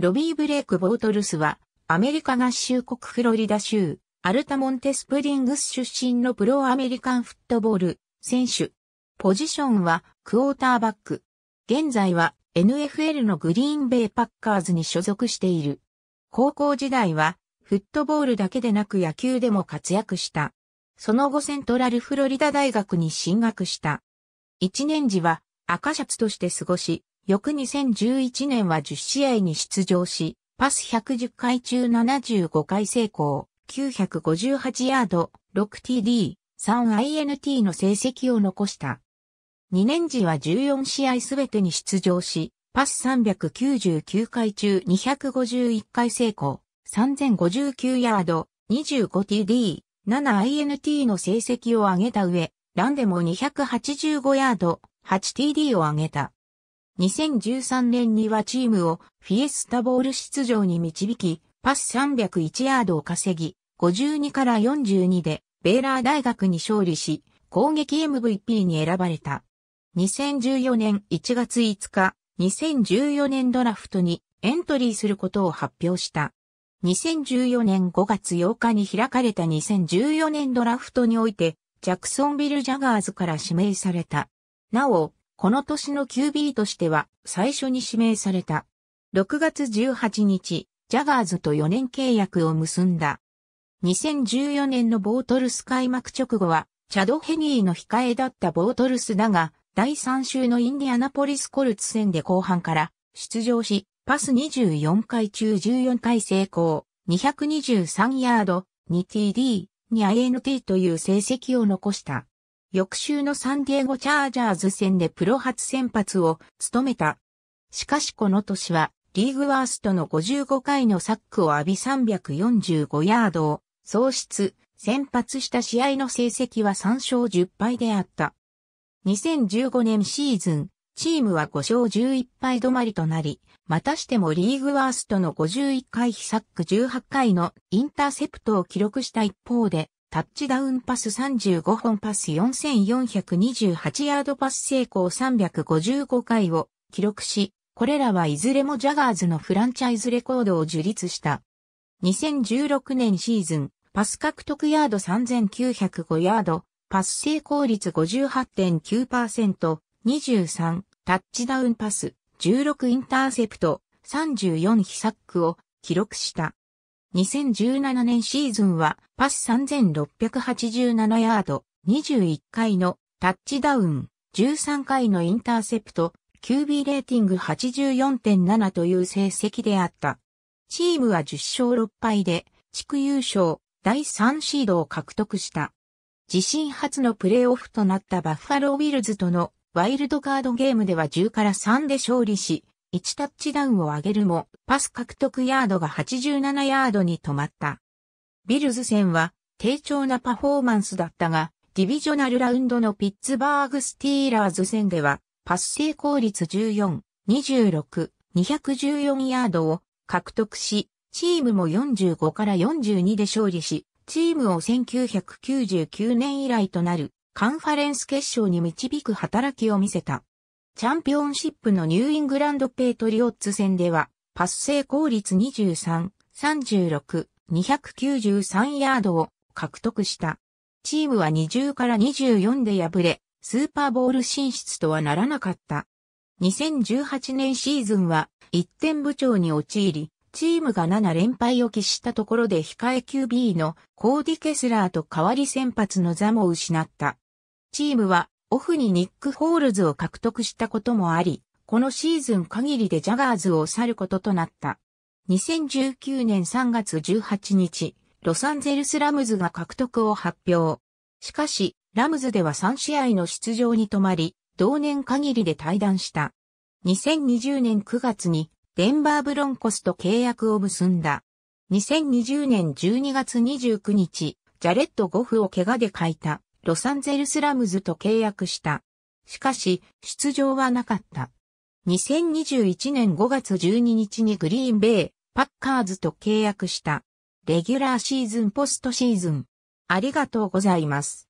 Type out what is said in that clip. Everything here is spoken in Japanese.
ロビー・ブレイク・ボートルスは、アメリカ合衆国フロリダ州、アルタモンテ・スプリングス出身のプロアメリカンフットボール選手。ポジションはクォーターバック。現在は NFL のグリーンベイパッカーズに所属している。高校時代はフットボールだけでなく野球でも活躍した。その後セントラルフロリダ大学に進学した。1年時は赤シャツとして過ごし、翌2011年は10試合に出場し、パス110回中75回成功、958ヤード、6TD、3INT の成績を残した。2年時は14試合すべてに出場し、パス399回中251回成功、3059ヤード、25TD、7INT の成績を上げた上、ランでも285ヤード、8TD を上げた。2013年にはチームをフィエスタボール出場に導き、パス301ヤードを稼ぎ、52から42でベーラー大学に勝利し、攻撃 MVP に選ばれた。2014年1月5日、2014年ドラフトにエントリーすることを発表した。2014年5月8日に開かれた2014年ドラフトにおいて、ジャクソンビル・ジャガーズから指名された。なお、この年の QB としては最初に指名された。6月18日、ジャガーズと4年契約を結んだ。2014年のボートルス開幕直後は、チャド・ヘニーの控えだったボートルスだが、第3週のインディアナポリスコルツ戦で後半から出場し、パス24回中14回成功、223ヤード、2TD、2INT という成績を残した。翌週のサンディエゴチャージャーズ戦でプロ初先発を務めた。しかしこの年はリーグワーストの55回のサックを浴び345ヤードを喪失、先発した試合の成績は3勝10敗であった。2015年シーズン、チームは5勝11敗止まりとなり、またしてもリーグワーストの51回被サック18回のインターセプトを記録した一方で、タッチダウンパス35本パス4428ヤードパス成功355回を記録し、これらはいずれもジャガーズのフランチャイズレコードを樹立した。2016年シーズン、パス獲得ヤード3905ヤード、パス成功率58.9%、23、タッチダウンパス、16インターセプト、34被サックを記録した。2017年シーズンはパス3687ヤード、21回のタッチダウン、13回のインターセプト、QB レーティング84.7という成績であった。チームは10勝6敗で地区優勝、第3シードを獲得した。自身初のプレーオフとなったバッファローウィルズとのワイルドカードゲームでは10から3で勝利し、1タッチダウンを上げるも、パス獲得ヤードが87ヤードに止まった。ビルズ戦は低調なパフォーマンスだったが、ディビジョナルラウンドのピッツバーグスティーラーズ戦では、パス成功率14、26、214ヤードを獲得し、チームも45から42で勝利し、チームを1999年以来となるカンファレンス決勝に導く働きを見せた。チャンピオンシップのニューイングランドペイトリオッツ戦では、パス成功率23、36、293ヤードを獲得した。チームは20から24で敗れ、スーパーボール進出とはならなかった。2018年シーズンは1点部長に陥り、チームが7連敗を喫したところで控え QB のコーディ・ケスラーと代わり先発の座も失った。チームはオフにニック・ホールズを獲得したこともあり、このシーズン限りでジャガーズを去ることとなった。2019年3月18日、ロサンゼルスラムズが獲得を発表。しかし、ラムズでは3試合の出場に止まり、同年限りで退団した。2020年9月に、デンバーブロンコスと契約を結んだ。2020年12月29日、ジャレット・ゴフを怪我で書いた。ロサンゼルスラムズと契約した。しかし、出場はなかった。2021年5月12日にグリーンベイ、パッカーズと契約した。レギュラーシーズンポストシーズン。ありがとうございます。